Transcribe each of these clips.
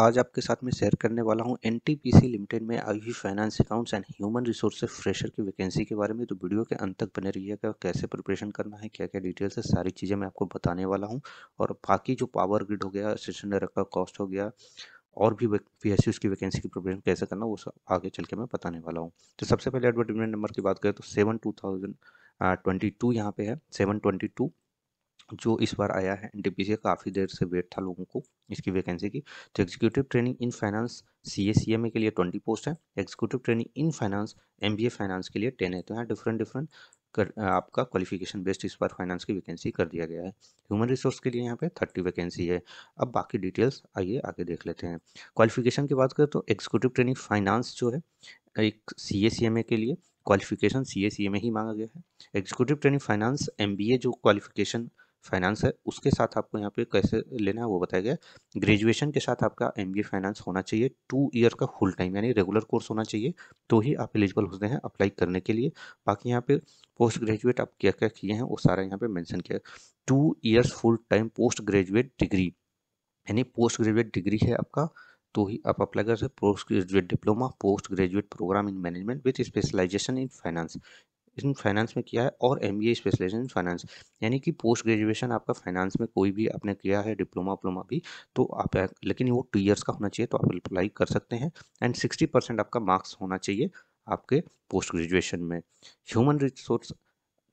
आज आपके साथ में शेयर करने वाला हूं एन लिमिटेड में आई हुई finance accounts and human resource fresher की वैकेंसी के बारे में तो वीडियो के अंत तक बने रहिएगा कैसे प्रिपरेशन करना है क्या क्या डिटेल्स है सारी चीज़ें मैं आपको बताने वाला हूँ और बाकी जो पावर ग्रिड हो गया असिस्टेंट डायरेक्टर कॉस्ट हो गया और भी पी एस की वैकेंसी की प्रिपरेशन कैसे करना वो सब आगे चल के मैं बताने वाला हूँ तो सबसे पहले एडवर्टीजमेंट नंबर की बात करें तो seven two thousand twenty two यहाँ पे है सेवन ट्वेंटी टू जो इस बार आया है एन से काफ़ी देर से वेट था लोगों को इसकी वैकेंसी की तो executive training in finance C A C M A के लिए ट्वेंटी पोस्ट है executive training in finance M B A finance के लिए टेन है तो यहाँ डिफरेंट डिफरेंट कर आपका क्वालिफिकेशन बेस्ड इस बार फाइनेंस की वैकेंसी कर दिया गया है ह्यूमन रिसोर्स के लिए यहाँ पे थर्टी वैकेंसी है अब बाकी डिटेल्स आइए आगे देख लेते हैं क्वालिफिकेशन की बात करें तो एग्जीक्यूटिव ट्रेनिंग फाइनेंस जो है एक सी ए सी एम ए के लिए qualification C A C M ए ही मांगा गया है executive training finance M B A जो क्वालिफिकेशन फाइनेंस है उसके साथ आपको यहाँ पे कैसे लेना है वो बताया गया ग्रेजुएशन के साथ आपका एम फाइनेंस होना चाहिए टू ईयर का फुल टाइम यानी रेगुलर कोर्स होना चाहिए तो ही आप एलिजिबल होते हैं अप्लाई करने के लिए बाकी यहाँ पे पोस्ट ग्रेजुएट आप क्या क्या किए हैं वो सारा यहाँ पे मैंशन किया two years full time post graduate degree यानी पोस्ट ग्रेजुएट डिग्री है आपका तो ही आप अप्लाई कर सकते post graduate diploma post graduate programme in management with specialisation in finance इसमें फाइनेंस में किया है और एम बी स्पेशलाइजेशन फाइनेंस यानी कि पोस्ट ग्रेजुएशन आपका फाइनेंस में कोई भी आपने किया है डिप्लोमा उप्लोमा भी तो आप लेकिन वो टू ईयर्स का होना चाहिए तो आप अप्लाई कर सकते हैं एंड सिक्सटी परसेंट आपका मार्क्स होना चाहिए आपके पोस्ट ग्रेजुएशन में ह्यूमन रिसोर्स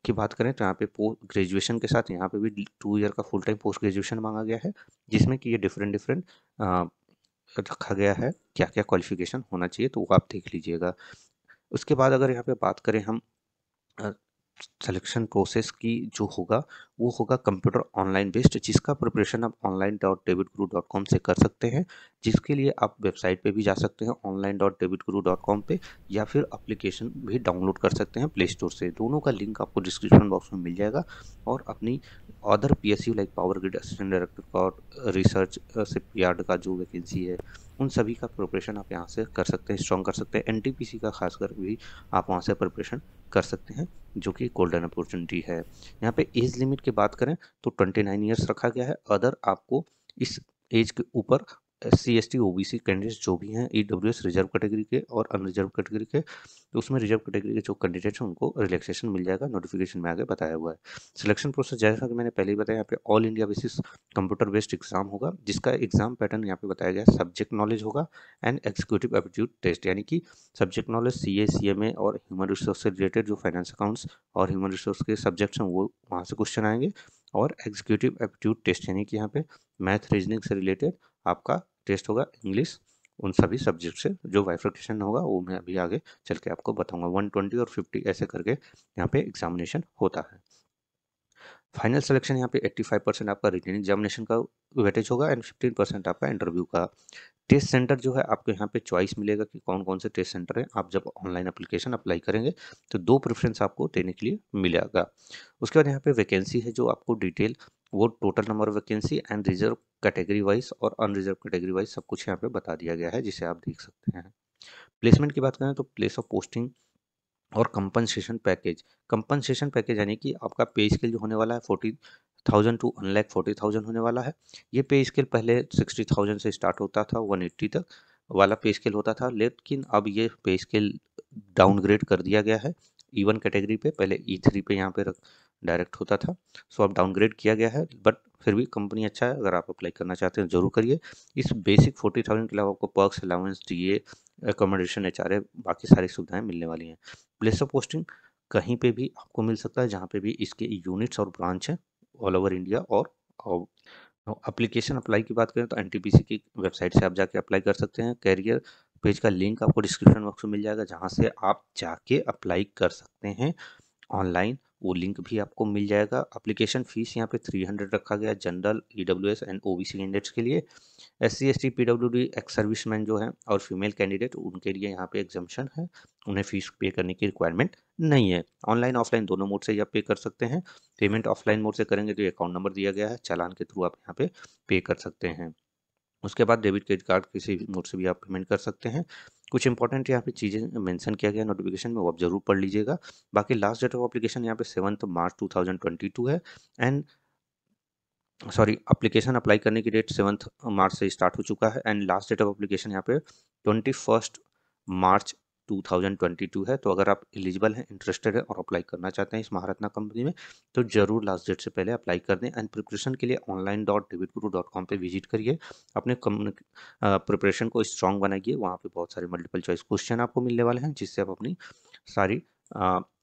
की बात करें तो यहाँ पे पोस्ट ग्रेजुएशन के साथ यहाँ पे भी टू ईयर का फुल टाइम पोस्ट ग्रेजुएशन मांगा गया है जिसमें कि ये डिफरेंट डिफरेंट रखा गया है क्या क्या क्वालिफिकेशन होना चाहिए तो वो आप देख लीजिएगा उसके बाद अगर यहाँ पे बात करें हम सिलेक्शन प्रोसेस की जो होगा वो होगा कंप्यूटर ऑनलाइन बेस्ड जिसका प्रिपरेशन आप online dot David Guru dot com से कर सकते हैं जिसके लिए आप वेबसाइट पे भी जा सकते हैं online dot David Guru dot com पर या फिर अप्लीकेशन भी डाउनलोड कर सकते हैं प्ले स्टोर से दोनों का लिंक आपको डिस्क्रिप्शन बॉक्स में मिल जाएगा और अपनी other P S U like power grid assistant director और रिसर्च यार्ड का जो वैकेंसी है उन सभी का प्रिपरेशन आप यहाँ से कर सकते हैं स्ट्रॉन्ग कर सकते हैं एन टी पी सी का खासकर भी आप वहाँ से प्रिपरेशन कर सकते हैं जो कि गोल्डन अपॉर्चुनिटी है यहाँ पे एज लिमिट की बात करें तो 29 इयर्स रखा गया है अदर आपको इस एज के ऊपर S C S T O B C candidates जो भी हैं E W S reserve category के और अनरिजर्व कैटेगरी के तो उसमें रिजर्व कैटेगरी के जो कैंडिडेट्स हैं उनको रिलैक्सेशन मिल जाएगा नोटिफिकेशन में आगे बताया हुआ है सिलेक्शन प्रोसेस जैसा कि मैंने पहले ही बताया यहाँ पे all India basis computer based exam होगा जिसका एग्जाम पैटर्न यहाँ पे बताया गया सब्जेक्ट नॉलेज होगा एंड एग्जीक्यूटिव एप्टीट्यूड टेस्ट यानी कि subject knowledge C A C M A और ह्यूमन रिसोर्स से रिलेटेड जो फाइनेंस अकाउंट्स और ह्यूमन रिसोर्स के सब्जेक्ट्स हैं वो वहाँ से क्वेश्चन आएंगे और एग्जीक्यूटिव एप्टीट्यूड टेस्ट यानी कि यहाँ पे मैथ रीजनिंग से रिलेटेड आपका टेस्ट होगा इंग्लिश उन सभी सब्जेक्ट से जो वाइफ्रिकेशन होगा वो मैं अभी आगे चल के आपको बताऊंगा 120 और 50 ऐसे करके यहाँ पे एग्जामिनेशन होता है फाइनल सिलेक्शन यहाँ पे 85 परसेंट आपका रिटर्न एग्जामिनेशन का वेटेज होगा एंड 15 परसेंट आपका इंटरव्यू का टेस्ट सेंटर जो है आपको यहाँ पे चॉइस मिलेगा कि कौन कौन से टेस्ट सेंटर हैं आप जब ऑनलाइन अप्लीकेशन अप्लाई करेंगे तो दो प्रेफरेंस आपको देने के लिए मिलेगा उसके बाद यहाँ पे वैकेंसी है जो आपको डिटेल वो total number vacancy and reserve category wise और अनरिजर्व कैटेगरी वाइज सब कुछ यहाँ पे बता दिया गया है जिसे आप देख सकते हैं प्लेसमेंट की बात करें तो प्लेस ऑफ पोस्टिंग और कंपनसेशन पैकेज कंपनसेशन पैकेज यानी कि आपका पे स्केल जो होने वाला है forty thousand to one lakh forty thousand होने वाला है ये पे स्केल पहले सिक्सटी थाउजेंड से स्टार्ट होता था वन एट्टी तक वाला पे स्केल होता था लेकिन अब ये पे स्केल डाउनग्रेड कर दिया गया है ई वन कैटेगरी पे पहले ई e थ्री पे यहाँ पे रख डायरेक्ट होता था सो अब डाउनग्रेड किया गया है बट फिर भी कंपनी अच्छा है अगर आप अप्लाई करना चाहते हैं जरूर करिए इस बेसिक फोर्टी थाउजेंड के अलावा आपको perks allowance D accommodation H R बाकी सारी सुविधाएं मिलने वाली हैं प्लेस ऑफ पोस्टिंग कहीं पे भी आपको मिल सकता है जहाँ पे भी इसके यूनिट्स और ब्रांच हैं ऑल ओवर इंडिया और अप्लीकेशन अप्लाई की बात करें तो एन की वेबसाइट से आप जाके अप्लाई कर सकते हैं कैरियर पेज का लिंक आपको डिस्क्रिप्शन बॉक्स में मिल जाएगा जहाँ से आप जाके अप्लाई कर सकते हैं ऑनलाइन वो लिंक भी आपको मिल जाएगा अप्लीकेशन फ़ीस यहाँ पे 300 रखा गया general E W S and O B C candidates के लिए S C S T P W D ex serviceman जो है और फीमेल कैंडिडेट उनके लिए यहाँ पे एग्जामेशन है उन्हें फ़ीस पे करने की रिक्वायरमेंट नहीं है ऑनलाइन ऑफलाइन दोनों मोड से आप पे कर सकते हैं पेमेंट ऑफलाइन मोड से करेंगे तो अकाउंट नंबर दिया गया है चालान के थ्रू आप यहाँ पे पे कर सकते हैं उसके बाद डेबिट क्रेडिट कार्ड किसी मोड से भी आप पेमेंट कर सकते हैं कुछ इंपॉर्टेंट यहाँ पे चीज़ें मेंशन किया गया नोटिफिकेशन में वो आप जरूर पढ़ लीजिएगा बाकी लास्ट डेट ऑफ एप्लीकेशन यहाँ पे seventh March two thousand twenty two है एंड सॉरी अप्लीकेशन अप्लाई करने की डेट सेवंथ मार्च से स्टार्ट हो चुका है and last date of application यहाँ पे ट्वेंटी फर्स्ट मार्च 2022 है तो अगर आप एलिजिबल हैं इंटरेस्टेड है और अप्लाई करना चाहते हैं इस महारत्ना कंपनी में तो जरूर लास्ट डेट से पहले अप्लाई कर दें एंड प्रिपरेशन के लिए online dot David Guru dot com पर विजिट करिए अपने प्रिपरेशन को स्ट्रॉन्ग बनाइए वहाँ पर बहुत सारे मल्टीपल चॉइस क्वेश्चन आपको मिलने वाले हैं जिससे आप अपनी सारी